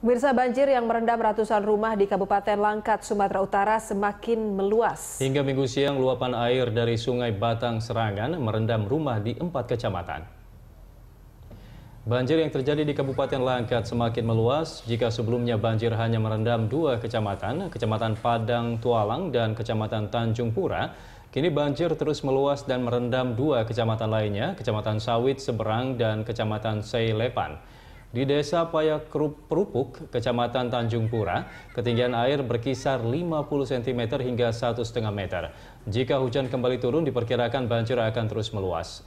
Pemirsa banjir yang merendam ratusan rumah di Kabupaten Langkat, Sumatera Utara semakin meluas. Hingga minggu siang, luapan air dari Sungai Batang Serangan merendam rumah di empat kecamatan. Banjir yang terjadi di Kabupaten Langkat semakin meluas. Jika sebelumnya banjir hanya merendam dua kecamatan, Kecamatan Padang Tualang dan Kecamatan Tanjung Pura, kini banjir terus meluas dan merendam dua kecamatan lainnya, Kecamatan Sawit Seberang dan Kecamatan Seilepan. Di Desa Payak Perupuk, Kecamatan Tanjung Pura, ketinggian air berkisar 50 cm hingga 1,5 meter. Jika hujan kembali turun, diperkirakan banjir akan terus meluas.